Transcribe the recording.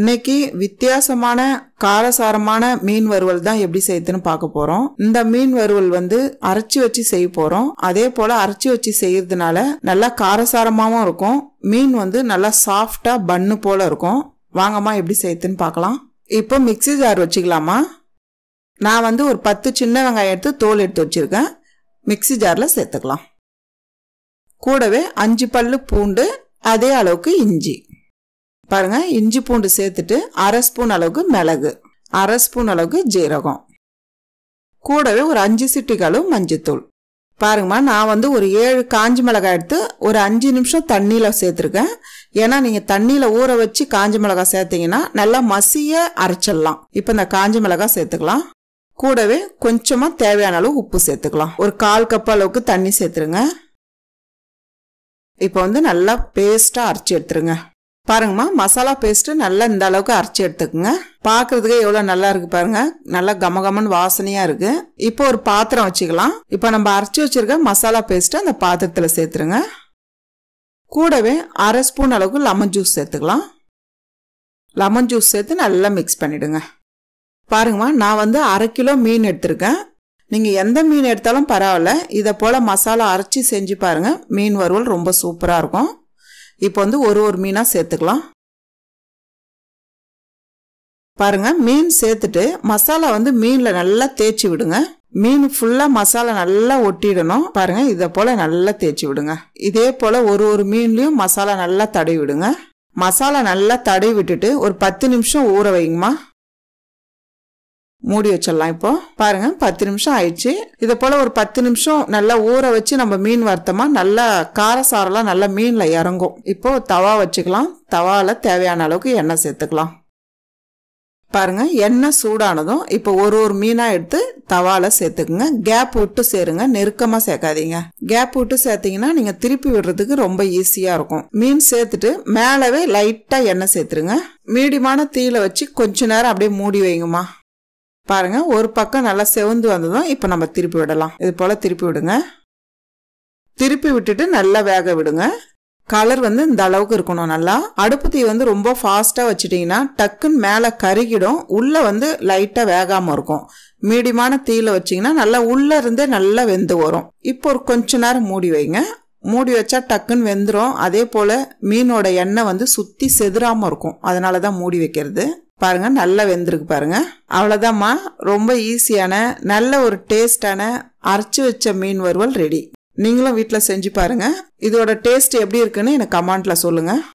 இன்னைக்கு வித்தியாசமான காரசாரமான மீன் வறுவல் தான் எப்படி செய்யுதுன்னு பார்க்க போறோம் இந்த மீன் வறுவல் வந்து அரைச்சி வச்சு செய்ய போறோம் அதே போல அரைச்சி வச்சு செய்யறதுனால நல்லா காரசாரமாகவும் இருக்கும் மீன் வந்து நல்லா சாஃப்டா பன்னு போல இருக்கும் வாங்கம்மா எப்படி செய்யுதுன்னு பார்க்கலாம் இப்போ மிக்சி ஜார் வச்சுக்கலாமா நான் வந்து ஒரு பத்து சின்ன வெங்காயம் எடுத்து தோல் எடுத்து வச்சுருக்கேன் மிக்சி ஜாரில் சேர்த்துக்கலாம் கூடவே அஞ்சு பல்லு பூண்டு அதே அளவுக்கு இஞ்சி பாருங்க இஞ்சி பூண்டு சேர்த்துட்டு அரை ஸ்பூன் அளவுக்கு மிளகு அரை ஸ்பூன் அளவுக்கு ஜீரகம் கூடவே ஒரு அஞ்சு சிட்டிகளும் மஞ்சத்தூள் பாருங்கம்மா நான் வந்து ஒரு ஏழு காஞ்சி மிளகாய் எடுத்து ஒரு அஞ்சு நிமிஷம் தண்ணியில் சேர்த்துருக்கேன் ஏன்னா நீங்கள் தண்ணியில் ஊற வச்சு காஞ்சி மிளகாய் சேர்த்திங்கன்னா நல்லா மசிய அரைச்சிடலாம் இப்போ இந்த காஞ்சி மிளகாய் சேர்த்துக்கலாம் கூடவே கொஞ்சமாக தேவையான அளவு உப்பு சேர்த்துக்கலாம் ஒரு கால் கப் அளவுக்கு தண்ணி சேர்த்துருங்க இப்போ வந்து நல்லா பேஸ்ட்டாக அரைச்சி எடுத்துருங்க பாருங்கம்மா மசாலா பேஸ்ட்டு நல்லா இந்த அளவுக்கு அரைச்சி எடுத்துக்கோங்க பார்க்கறதுக்கு எவ்வளோ நல்லா இருக்குது பாருங்க நல்லா கமகமன்னு வாசனையாக இருக்குது இப்போ ஒரு பாத்திரம் வச்சுக்கலாம் இப்போ நம்ம அரைச்சி வச்சுருக்க மசாலா பேஸ்ட்டு அந்த பாத்திரத்தில் சேர்த்துருங்க கூடவே அரை ஸ்பூன் அளவுக்கு லெமன் ஜூஸ் சேர்த்துக்கலாம் லெமன் ஜூஸ் சேர்த்து நல்லா மிக்ஸ் பண்ணிவிடுங்க பாருங்கம்மா நான் வந்து அரை கிலோ மீன் எடுத்திருக்கேன் நீங்கள் எந்த மீன் எடுத்தாலும் பரவாயில்ல இதை போல் மசாலா அரைச்சி செஞ்சு பாருங்கள் மீன் வறுவல் ரொம்ப சூப்பராக இருக்கும் இப்போ வந்து ஒரு ஒரு மீனாக சேர்த்துக்கலாம் பாருங்கள் மீன் சேர்த்துட்டு மசாலா வந்து மீனில் நல்லா தேய்ச்சி விடுங்க மீன் ஃபுல்லாக மசாலா நல்லா ஒட்டிடணும் பாருங்கள் இதை போல் நல்லா தேய்ச்சி விடுங்க இதே போல் ஒரு ஒரு மீன்லேயும் மசாலா நல்லா தடவி விடுங்க மசாலா நல்லா தடவி விட்டுட்டு ஒரு பத்து நிமிஷம் ஊற வைங்கம்மா மூடி வச்சிடலாம் இப்போ பாருங்க பத்து நிமிஷம் ஆயிடுச்சு இதை போல ஒரு பத்து நிமிஷம் நல்லா ஊற வச்சு நம்ம மீன் வருத்தமா நல்லா காரசாரெல்லாம் நல்லா மீன்ல இறங்கும் இப்போ தவா வச்சுக்கலாம் தவால தேவையான அளவுக்கு எண்ணெய் சேர்த்துக்கலாம் பாருங்க எண்ணெய் சூடானதும் இப்போ ஒரு ஒரு மீனாக எடுத்து தவால சேர்த்துக்குங்க கேப் விட்டு சேருங்க நெருக்கமாக சேர்க்காதீங்க கேப் விட்டு சேர்த்தீங்கன்னா நீங்கள் திருப்பி விடுறதுக்கு ரொம்ப ஈஸியாக இருக்கும் மீன் சேர்த்துட்டு மேலவே லைட்டாக எண்ணெய் சேர்த்துருங்க மீடியமான தீயில வச்சு கொஞ்ச நேரம் அப்படியே மூடி வைங்கம்மா பாருங்கள் ஒரு பக்கம் நல்லா செவந்து வந்ததும் இப்போ நம்ம திருப்பி விடலாம் இது போல் திருப்பி விடுங்க திருப்பி விட்டுட்டு நல்லா வேக விடுங்க கலர் வந்து இந்த அளவுக்கு இருக்கணும் நல்லா அடுப்பு தீ வந்து ரொம்ப ஃபாஸ்ட்டாக வச்சுட்டிங்கன்னா டக்குன்னு மேலே கருகிடும் உள்ளே வந்து லைட்டாக வேகாமல் இருக்கும் மீடியமான தீயில் வச்சிங்கன்னா நல்லா உள்ளே இருந்தே நல்லா வெந்து வரும் இப்போ ஒரு கொஞ்ச நேரம் மூடி வைங்க மூடி வச்சா டக்குன்னு வெந்துடும் அதே போல் மீனோட எண்ணெய் வந்து சுற்றி செதுறாமல் இருக்கும் அதனால தான் மூடி வைக்கிறது பாருங்கள் நல்லா வெந்திருக்கு பாருங்கள் அவ்வளோதாம்மா ரொம்ப ஈஸியான நல்ல ஒரு டேஸ்டான அரைச்சி வச்ச மீன் வறுவல் ரெடி நீங்களும் வீட்டில் செஞ்சு பாருங்கள் இதோட டேஸ்ட் எப்படி இருக்குன்னு எனக்கு கமெண்ட்டில் சொல்லுங்கள்